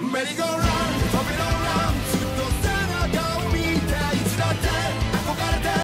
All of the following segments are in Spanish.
merry go run.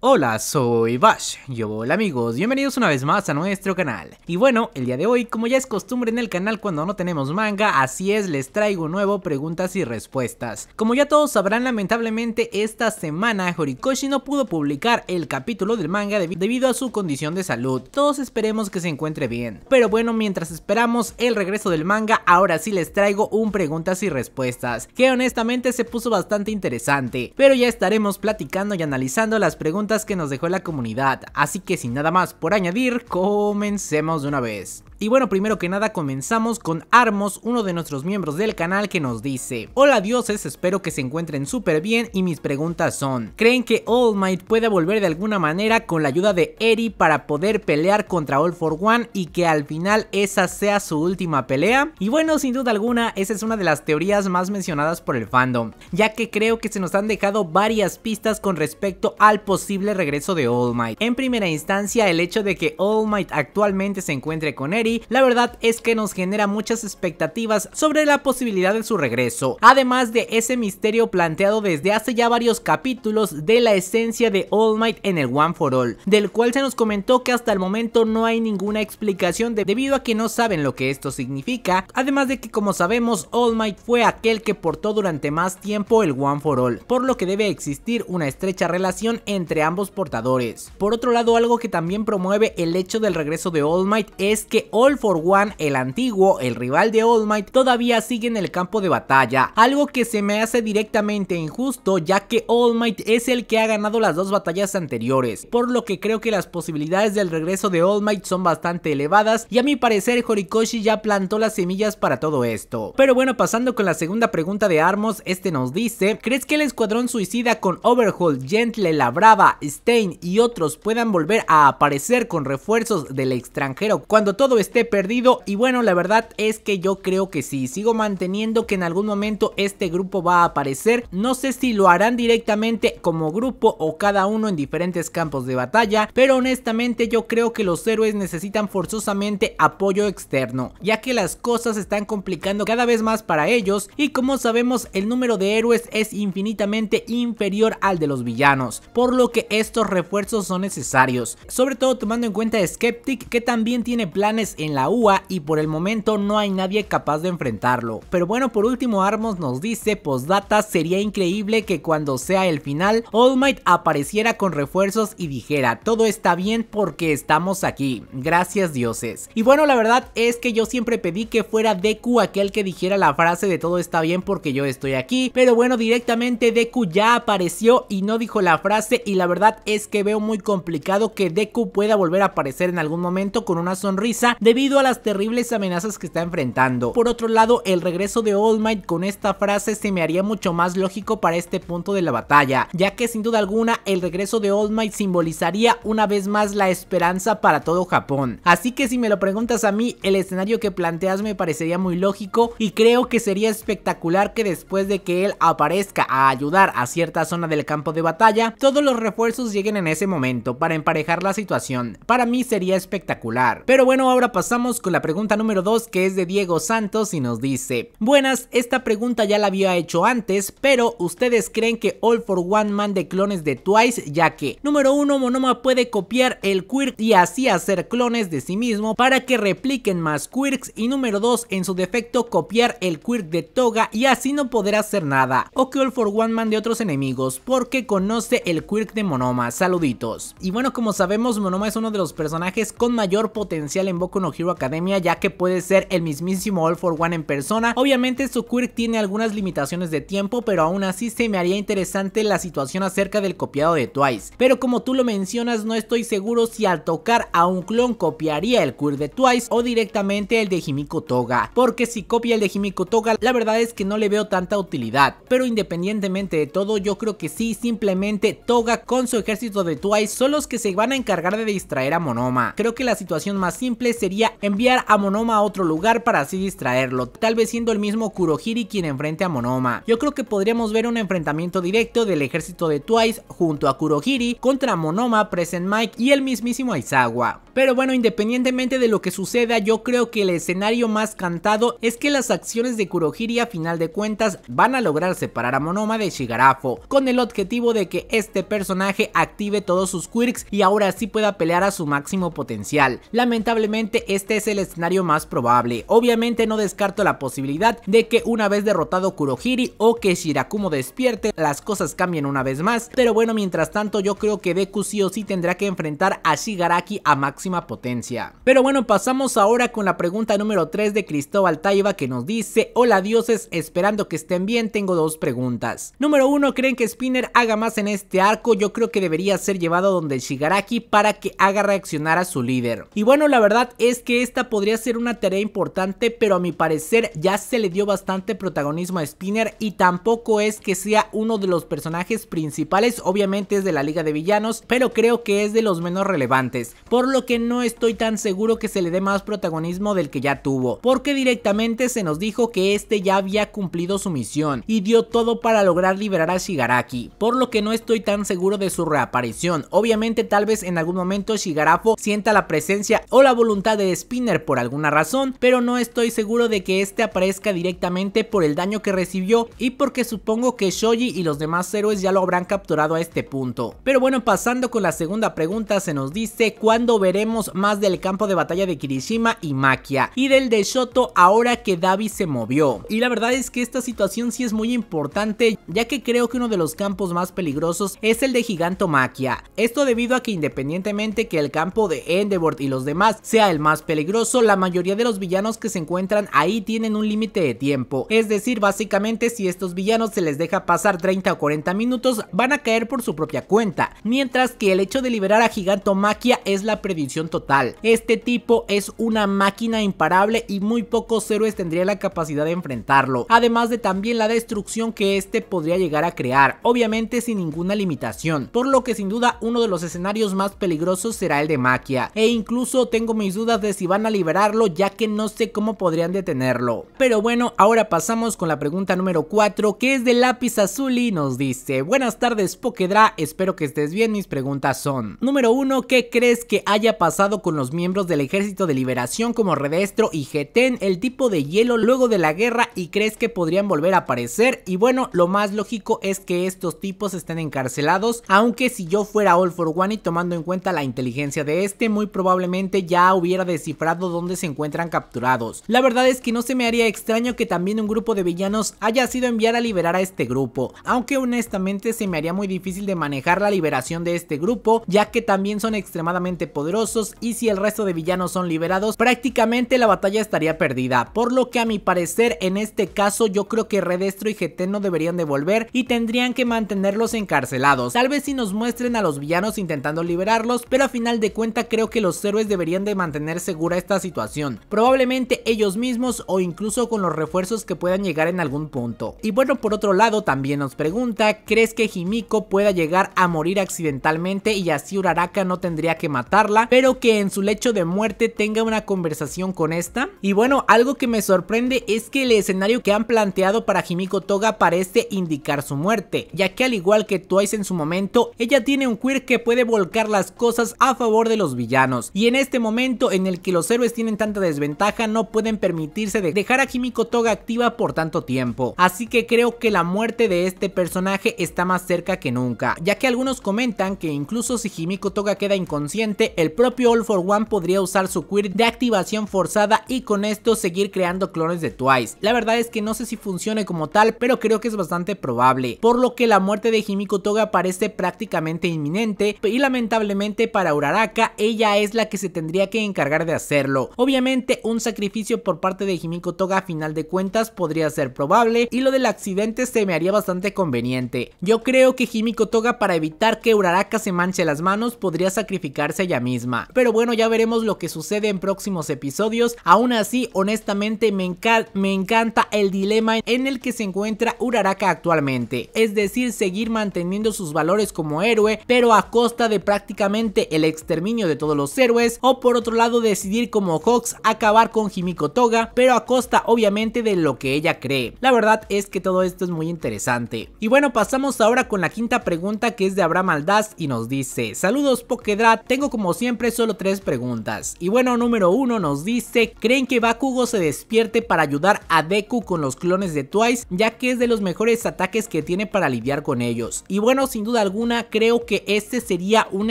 Hola, soy Bash. Yo, hola amigos, bienvenidos una vez más a nuestro canal. Y bueno, el día de hoy, como ya es costumbre en el canal cuando no tenemos manga, así es, les traigo nuevo preguntas y respuestas. Como ya todos sabrán, lamentablemente esta semana Horikoshi no pudo publicar el capítulo del manga debido a su condición de salud. Todos esperemos que se encuentre bien. Pero bueno, mientras esperamos el regreso del manga, ahora sí les traigo un preguntas y respuestas, que honestamente se puso bastante interesante. Pero ya estaremos platicando y analizando las preguntas que nos dejó la comunidad, así que sin nada más por añadir, comencemos de una vez. Y bueno, primero que nada comenzamos con Armos, uno de nuestros miembros del canal que nos dice Hola dioses, espero que se encuentren súper bien y mis preguntas son ¿Creen que All Might puede volver de alguna manera con la ayuda de Eri para poder pelear contra All For One y que al final esa sea su última pelea? Y bueno, sin duda alguna, esa es una de las teorías más mencionadas por el fandom, ya que creo que se nos han dejado varias pistas con respecto al posible regreso de All Might. En primera instancia, el hecho de que All Might actualmente se encuentre con Eri la verdad es que nos genera muchas expectativas sobre la posibilidad de su regreso, además de ese misterio planteado desde hace ya varios capítulos de la esencia de All Might en el One for All, del cual se nos comentó que hasta el momento no hay ninguna explicación de, debido a que no saben lo que esto significa, además de que como sabemos All Might fue aquel que portó durante más tiempo el One for All, por lo que debe existir una estrecha relación entre ambos portadores. Por otro lado, algo que también promueve el hecho del regreso de All Might es que All for One, el antiguo, el rival de All Might, todavía sigue en el campo de batalla, algo que se me hace directamente injusto ya que All Might es el que ha ganado las dos batallas anteriores, por lo que creo que las posibilidades del regreso de All Might son bastante elevadas y a mi parecer Horikoshi ya plantó las semillas para todo esto. Pero bueno, pasando con la segunda pregunta de Armos, este nos dice, ¿crees que el Escuadrón Suicida con Overhaul, Gentle, La Brava, Stein y otros puedan volver a aparecer con refuerzos del extranjero cuando todo esté esté perdido y bueno la verdad es que yo creo que sí, sigo manteniendo que en algún momento este grupo va a aparecer, no sé si lo harán directamente como grupo o cada uno en diferentes campos de batalla, pero honestamente yo creo que los héroes necesitan forzosamente apoyo externo, ya que las cosas están complicando cada vez más para ellos y como sabemos el número de héroes es infinitamente inferior al de los villanos, por lo que estos refuerzos son necesarios, sobre todo tomando en cuenta Skeptic que también tiene planes en la UA y por el momento no hay nadie capaz de enfrentarlo. Pero bueno, por último Armos nos dice, postdata, sería increíble que cuando sea el final, All Might apareciera con refuerzos y dijera, todo está bien porque estamos aquí, gracias dioses. Y bueno, la verdad es que yo siempre pedí que fuera Deku aquel que dijera la frase de todo está bien porque yo estoy aquí, pero bueno, directamente Deku ya apareció y no dijo la frase y la verdad es que veo muy complicado que Deku pueda volver a aparecer en algún momento con una sonrisa debido a las terribles amenazas que está enfrentando. Por otro lado, el regreso de All Might con esta frase se me haría mucho más lógico para este punto de la batalla, ya que sin duda alguna el regreso de All Might simbolizaría una vez más la esperanza para todo Japón. Así que si me lo preguntas a mí, el escenario que planteas me parecería muy lógico y creo que sería espectacular que después de que él aparezca a ayudar a cierta zona del campo de batalla, todos los refuerzos lleguen en ese momento para emparejar la situación. Para mí sería espectacular. Pero bueno, ahora pasamos con la pregunta número 2 que es de Diego Santos y nos dice, buenas, esta pregunta ya la había hecho antes, pero ¿ustedes creen que All for One de clones de Twice? Ya que, número 1, Monoma puede copiar el quirk y así hacer clones de sí mismo para que repliquen más quirks y número 2, en su defecto copiar el quirk de Toga y así no poder hacer nada, o que All for One de otros enemigos porque conoce el quirk de Monoma, saluditos. Y bueno, como sabemos, Monoma es uno de los personajes con mayor potencial en Boku no Hero Academia ya que puede ser el mismísimo All For One en persona. Obviamente su quirk tiene algunas limitaciones de tiempo, pero aún así se me haría interesante la situación acerca del copiado de Twice. Pero como tú lo mencionas, no estoy seguro si al tocar a un clon copiaría el quirk de Twice o directamente el de Himiko Toga, porque si copia el de Himiko Toga, la verdad es que no le veo tanta utilidad. Pero independientemente de todo, yo creo que sí, simplemente Toga con su ejército de Twice son los que se van a encargar de distraer a Monoma. Creo que la situación más simple se enviar a Monoma a otro lugar para así distraerlo, tal vez siendo el mismo Kurohiri quien enfrente a Monoma. Yo creo que podríamos ver un enfrentamiento directo del ejército de Twice junto a Kurohiri contra Monoma, Present Mike y el mismísimo Aizawa. Pero bueno, independientemente de lo que suceda, yo creo que el escenario más cantado es que las acciones de Kurohiri a final de cuentas van a lograr separar a Monoma de Shigarafo, con el objetivo de que este personaje active todos sus quirks y ahora sí pueda pelear a su máximo potencial. Lamentablemente este es el escenario más probable, obviamente no descarto la posibilidad de que una vez derrotado Kurohiri o que Shirakumo despierte, las cosas cambien una vez más, pero bueno mientras tanto yo creo que Deku sí o sí tendrá que enfrentar a Shigaraki a máximo potencia. Pero bueno, pasamos ahora con la pregunta número 3 de Cristóbal Taiba que nos dice, hola dioses, esperando que estén bien, tengo dos preguntas. Número 1, ¿creen que Spinner haga más en este arco? Yo creo que debería ser llevado donde Shigaraki para que haga reaccionar a su líder. Y bueno, la verdad es que esta podría ser una tarea importante, pero a mi parecer ya se le dio bastante protagonismo a Spinner y tampoco es que sea uno de los personajes principales, obviamente es de la liga de villanos, pero creo que es de los menos relevantes, por lo que no estoy tan seguro que se le dé más protagonismo del que ya tuvo, porque directamente se nos dijo que este ya había cumplido su misión y dio todo para lograr liberar a Shigaraki, por lo que no estoy tan seguro de su reaparición. Obviamente tal vez en algún momento Shigarafo sienta la presencia o la voluntad de Spinner por alguna razón, pero no estoy seguro de que este aparezca directamente por el daño que recibió y porque supongo que Shoji y los demás héroes ya lo habrán capturado a este punto. Pero bueno, pasando con la segunda pregunta, se nos dice ¿cuándo veremos más del campo de batalla de Kirishima y maquia y del de Shoto ahora que Davi se movió. Y la verdad es que esta situación sí es muy importante ya que creo que uno de los campos más peligrosos es el de giganto maquia Esto debido a que independientemente que el campo de Endeavor y los demás sea el más peligroso, la mayoría de los villanos que se encuentran ahí tienen un límite de tiempo. Es decir, básicamente si estos villanos se les deja pasar 30 o 40 minutos van a caer por su propia cuenta. Mientras que el hecho de liberar a giganto maquia es la predicción total. Este tipo es una máquina imparable y muy pocos héroes tendrían la capacidad de enfrentarlo, además de también la destrucción que este podría llegar a crear, obviamente sin ninguna limitación, por lo que sin duda uno de los escenarios más peligrosos será el de Maquia, e incluso tengo mis dudas de si van a liberarlo ya que no sé cómo podrían detenerlo. Pero bueno, ahora pasamos con la pregunta número 4 que es de Lápiz Azul y nos dice, buenas tardes Pokedra, espero que estés bien, mis preguntas son, número 1, ¿qué crees que haya pasado con los miembros del Ejército de Liberación como Redestro y Geten, el tipo de hielo luego de la guerra y crees que podrían volver a aparecer y bueno, lo más lógico es que estos tipos estén encarcelados, aunque si yo fuera All for One y tomando en cuenta la inteligencia de este, muy probablemente ya hubiera descifrado dónde se encuentran capturados. La verdad es que no se me haría extraño que también un grupo de villanos haya sido enviar a liberar a este grupo, aunque honestamente se me haría muy difícil de manejar la liberación de este grupo, ya que también son extremadamente poderosos y si el resto de villanos son liberados, prácticamente la batalla estaría perdida. Por lo que a mi parecer, en este caso yo creo que Redestro y GT no deberían devolver y tendrían que mantenerlos encarcelados. Tal vez si nos muestren a los villanos intentando liberarlos, pero a final de cuenta creo que los héroes deberían de mantener segura esta situación. Probablemente ellos mismos o incluso con los refuerzos que puedan llegar en algún punto. Y bueno, por otro lado también nos pregunta, ¿crees que Jimiko pueda llegar a morir accidentalmente y así Uraraka no tendría que matarla? Espero que en su lecho de muerte tenga una conversación con esta. Y bueno, algo que me sorprende es que el escenario que han planteado para Himiko Toga parece indicar su muerte, ya que al igual que Twice en su momento, ella tiene un queer que puede volcar las cosas a favor de los villanos. Y en este momento en el que los héroes tienen tanta desventaja, no pueden permitirse dejar a Himiko Toga activa por tanto tiempo. Así que creo que la muerte de este personaje está más cerca que nunca, ya que algunos comentan que incluso si Himiko Toga queda inconsciente, el All for One podría usar su queer de activación forzada y con esto seguir creando clones de Twice. La verdad es que no sé si funcione como tal, pero creo que es bastante probable, por lo que la muerte de Himiko Toga parece prácticamente inminente y lamentablemente para Uraraka ella es la que se tendría que encargar de hacerlo. Obviamente un sacrificio por parte de Himiko Toga a final de cuentas podría ser probable y lo del accidente se me haría bastante conveniente. Yo creo que Himiko Toga para evitar que Uraraka se manche las manos podría sacrificarse ella misma. Pero bueno, ya veremos lo que sucede en próximos episodios. Aún así, honestamente, me, me encanta el dilema en el que se encuentra Uraraka actualmente. Es decir, seguir manteniendo sus valores como héroe, pero a costa de prácticamente el exterminio de todos los héroes. O por otro lado, decidir como Hawks acabar con Himiko Toga, pero a costa obviamente de lo que ella cree. La verdad es que todo esto es muy interesante. Y bueno, pasamos ahora con la quinta pregunta que es de Abraham Aldaz y nos dice, saludos Pokedrat, tengo como siempre solo tres preguntas. Y bueno, número uno nos dice, ¿creen que Bakugo se despierte para ayudar a Deku con los clones de Twice? Ya que es de los mejores ataques que tiene para lidiar con ellos. Y bueno, sin duda alguna, creo que este sería un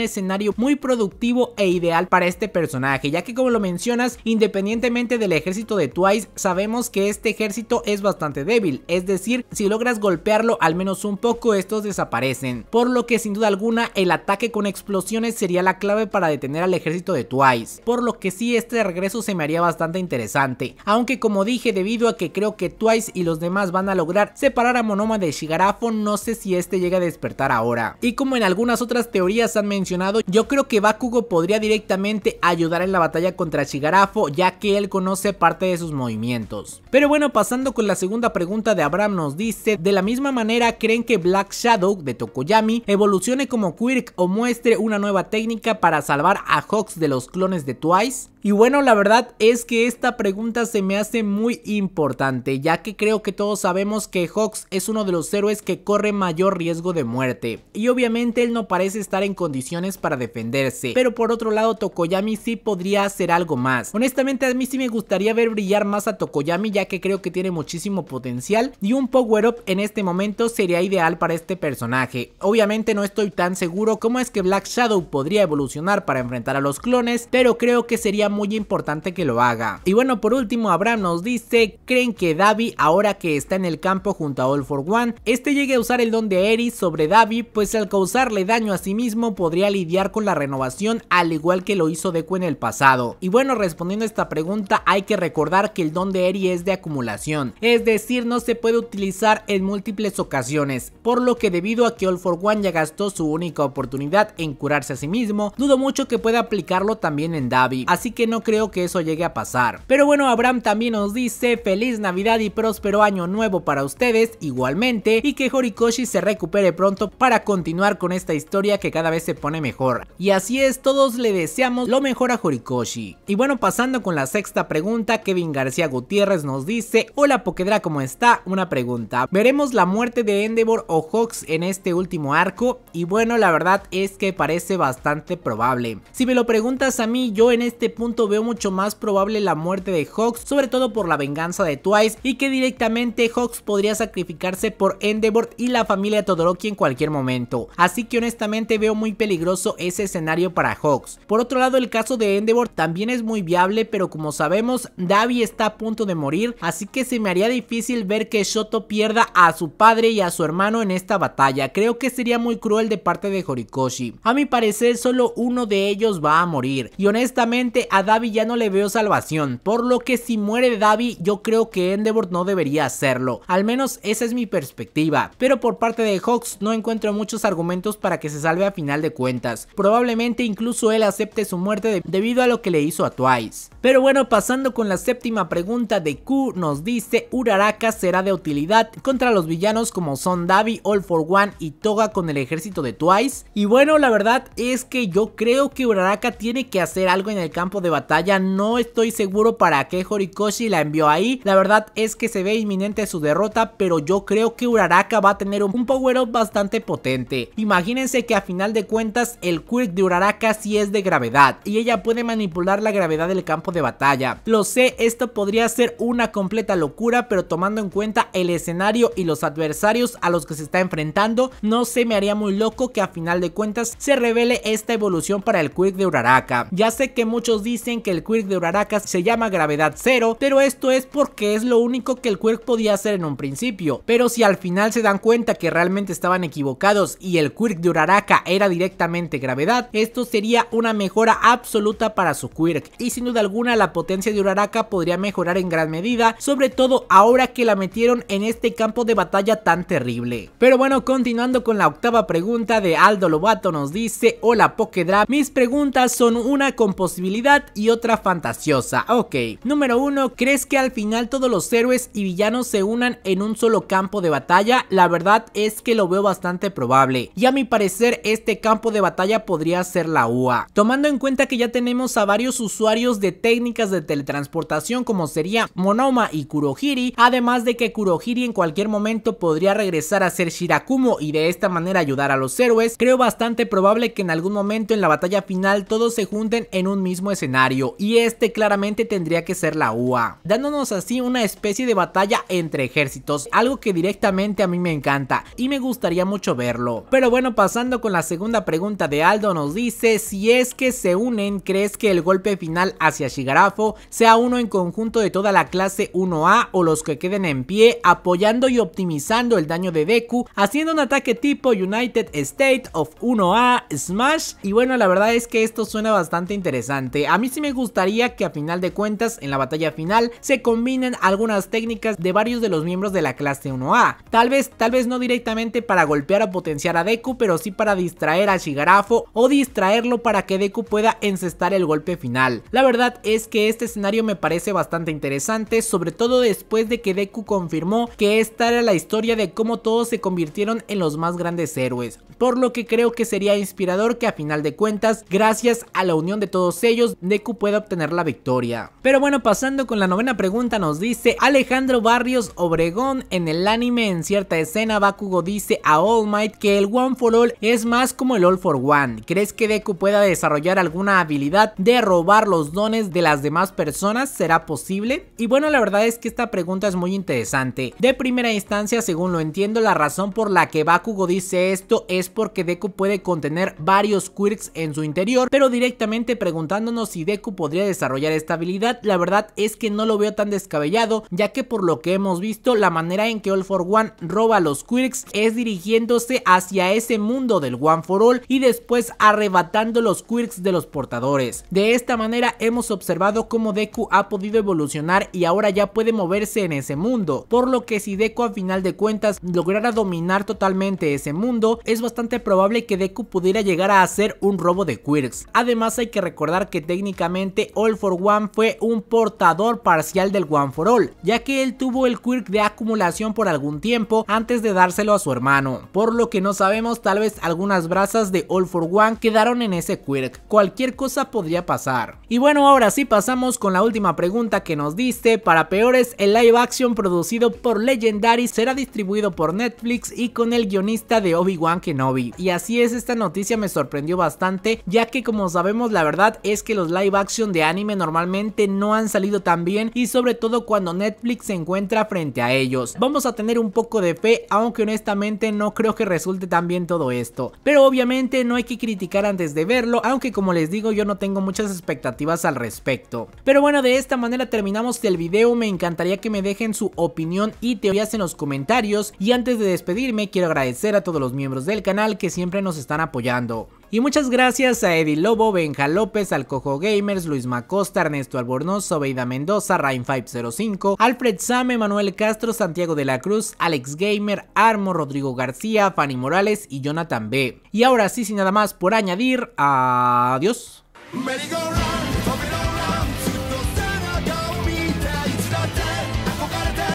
escenario muy productivo e ideal para este personaje, ya que como lo mencionas, independientemente del ejército de Twice, sabemos que este ejército es bastante débil, es decir, si logras golpearlo al menos un poco, estos desaparecen. Por lo que sin duda alguna, el ataque con explosiones sería la clave para detener al ejército de Twice, por lo que sí este regreso se me haría bastante interesante, aunque como dije debido a que creo que Twice y los demás van a lograr separar a Monoma de Shigarafo, no sé si este llega a despertar ahora. Y como en algunas otras teorías han mencionado, yo creo que Bakugo podría directamente ayudar en la batalla contra Shigarafo, ya que él conoce parte de sus movimientos. Pero bueno, pasando con la segunda pregunta de Abraham nos dice, de la misma manera creen que Black Shadow de Tokoyami evolucione como Quirk o muestre una nueva técnica para salvar a a Hawks de los clones de Twice? Y bueno, la verdad es que esta pregunta se me hace muy importante, ya que creo que todos sabemos que Hawks es uno de los héroes que corre mayor riesgo de muerte, y obviamente él no parece estar en condiciones para defenderse, pero por otro lado Tokoyami sí podría hacer algo más. Honestamente a mí sí me gustaría ver brillar más a Tokoyami ya que creo que tiene muchísimo potencial y un power up en este momento sería ideal para este personaje. Obviamente no estoy tan seguro cómo es que Black Shadow podría evolucionar para enfrentar a los clones, pero creo que sería muy importante que lo haga. Y bueno, por último, Abraham nos dice, ¿creen que Davi, ahora que está en el campo junto a All for One, este llegue a usar el don de Eris sobre Davi, pues al causarle daño a sí mismo podría lidiar con la renovación al igual que lo hizo Deku en el pasado? Y bueno, respondiendo a esta pregunta, hay que recordar que el don de Eri es de acumulación, es decir, no se puede utilizar en múltiples ocasiones, por lo que debido a que All for One ya gastó su única oportunidad en curarse a sí mismo, dudo mucho que puede aplicarlo también en Davi, así que no creo que eso llegue a pasar. Pero bueno, Abraham también nos dice feliz Navidad y próspero año nuevo para ustedes igualmente y que Horikoshi se recupere pronto para continuar con esta historia que cada vez se pone mejor. Y así es, todos le deseamos lo mejor a Horikoshi. Y bueno, pasando con la sexta pregunta, Kevin García Gutiérrez nos dice, hola Pokedra, ¿cómo está? Una pregunta, ¿veremos la muerte de Endeavor o Hawks en este último arco? Y bueno, la verdad es que parece bastante probable. Si me lo preguntas a mí, yo en este punto veo mucho más probable la muerte de Hawks, sobre todo por la venganza de Twice y que directamente Hawks podría sacrificarse por Endeavor y la familia Todoroki en cualquier momento. Así que honestamente veo muy peligroso ese escenario para Hawks. Por otro lado, el caso de Endeavor también es muy viable, pero como sabemos, Davi está a punto de morir, así que se me haría difícil ver que Shoto pierda a su padre y a su hermano en esta batalla. Creo que sería muy cruel de parte de Horikoshi. A mi parecer, solo uno de ellos va a morir. Y honestamente a Davi ya no le veo salvación, por lo que si muere Davi yo creo que Endeavor no debería hacerlo. Al menos esa es mi perspectiva. Pero por parte de Hawks no encuentro muchos argumentos para que se salve a final de cuentas. Probablemente incluso él acepte su muerte debido a lo que le hizo a Twice. Pero bueno, pasando con la séptima pregunta de Q, nos dice Uraraka será de utilidad contra los villanos como son Davi, All for One y Toga con el ejército de Twice. Y bueno, la verdad es que yo creo que Uraraka Uraraka tiene que hacer algo en el campo de batalla. No estoy seguro para qué Horikoshi la envió ahí. La verdad es que se ve inminente su derrota, pero yo creo que Uraraka va a tener un power up bastante potente. Imagínense que a final de cuentas el quirk de Uraraka sí es de gravedad y ella puede manipular la gravedad del campo de batalla. Lo sé, esto podría ser una completa locura, pero tomando en cuenta el escenario y los adversarios a los que se está enfrentando, no se me haría muy loco que a final de cuentas se revele esta evolución para el quirk de Uraraka. Ya sé que muchos dicen que el Quirk de Uraraka se llama gravedad cero, pero esto es porque es lo único que el Quirk podía hacer en un principio. Pero si al final se dan cuenta que realmente estaban equivocados y el Quirk de Uraraka era directamente gravedad, esto sería una mejora absoluta para su Quirk. Y sin duda alguna la potencia de Uraraka podría mejorar en gran medida, sobre todo ahora que la metieron en este campo de batalla tan terrible. Pero bueno, continuando con la octava pregunta de Aldo Lobato nos dice, hola Pokédrap, mis preguntas son una con posibilidad y otra fantasiosa. Ok. Número 1. ¿Crees que al final todos los héroes y villanos se unan en un solo campo de batalla? La verdad es que lo veo bastante probable. Y a mi parecer este campo de batalla podría ser la UA. Tomando en cuenta que ya tenemos a varios usuarios de técnicas de teletransportación como sería Monoma y Kurohiri. Además de que Kurohiri en cualquier momento podría regresar a ser Shirakumo y de esta manera ayudar a los héroes. Creo bastante probable que en algún momento en la batalla final todos se junten en un mismo escenario y este claramente tendría que ser la UA, dándonos así una especie de batalla entre ejércitos, algo que directamente a mí me encanta y me gustaría mucho verlo. Pero bueno, pasando con la segunda pregunta de Aldo nos dice, si es que se unen, ¿crees que el golpe final hacia Shigarafo sea uno en conjunto de toda la clase 1A o los que queden en pie apoyando y optimizando el daño de Deku, haciendo un ataque tipo United State of 1A Smash? Y bueno, la verdad es que esto suena bastante interesante. A mí sí me gustaría que a final de cuentas, en la batalla final, se combinen algunas técnicas de varios de los miembros de la clase 1A. Tal vez, tal vez no directamente para golpear o potenciar a Deku, pero sí para distraer a Shigarafo o distraerlo para que Deku pueda encestar el golpe final. La verdad es que este escenario me parece bastante interesante, sobre todo después de que Deku confirmó que esta era la historia de cómo todos se convirtieron en los más grandes héroes, por lo que creo que sería inspirador que a final de cuentas gracias a la unión de todos ellos, Deku puede obtener la victoria. Pero bueno, pasando con la novena pregunta, nos dice Alejandro Barrios Obregón, en el anime, en cierta escena, Bakugo dice a All Might que el One for All es más como el All for One. ¿Crees que Deku pueda desarrollar alguna habilidad de robar los dones de las demás personas? ¿Será posible? Y bueno, la verdad es que esta pregunta es muy interesante. De primera instancia, según lo entiendo, la razón por la que Bakugo dice esto es porque Deku puede contener varios quirks en su interior pero directamente preguntándonos si Deku podría desarrollar esta habilidad, la verdad es que no lo veo tan descabellado, ya que por lo que hemos visto, la manera en que All for One roba los Quirks es dirigiéndose hacia ese mundo del One for All y después arrebatando los Quirks de los portadores. De esta manera hemos observado cómo Deku ha podido evolucionar y ahora ya puede moverse en ese mundo, por lo que si Deku a final de cuentas lograra dominar totalmente ese mundo, es bastante probable que Deku pudiera llegar a hacer un robo de Quirks Además hay que recordar que técnicamente All for One fue un portador parcial del One for All, ya que él tuvo el quirk de acumulación por algún tiempo antes de dárselo a su hermano, por lo que no sabemos tal vez algunas brasas de All for One quedaron en ese quirk, cualquier cosa podría pasar. Y bueno ahora sí pasamos con la última pregunta que nos diste, para peores el live action producido por Legendary será distribuido por Netflix y con el guionista de Obi-Wan Kenobi, y así es esta noticia me sorprendió bastante ya que como sabemos la verdad es que los live action de anime normalmente no han salido tan bien y sobre todo cuando Netflix se encuentra frente a ellos. Vamos a tener un poco de fe, aunque honestamente no creo que resulte tan bien todo esto. Pero obviamente no hay que criticar antes de verlo, aunque como les digo yo no tengo muchas expectativas al respecto. Pero bueno, de esta manera terminamos el video, me encantaría que me dejen su opinión y teorías en los comentarios y antes de despedirme quiero agradecer a todos los miembros del canal que siempre nos están apoyando. Y muchas gracias a Eddie Lobo, Benja López, Alcojo Gamers, Luis Macosta, Ernesto Albornoz, Oveida Mendoza, Rain505, Alfred Same, Manuel Castro, Santiago de la Cruz, Alex Gamer, Armo, Rodrigo García, Fanny Morales y Jonathan B. Y ahora sí, sin nada más por añadir, adiós.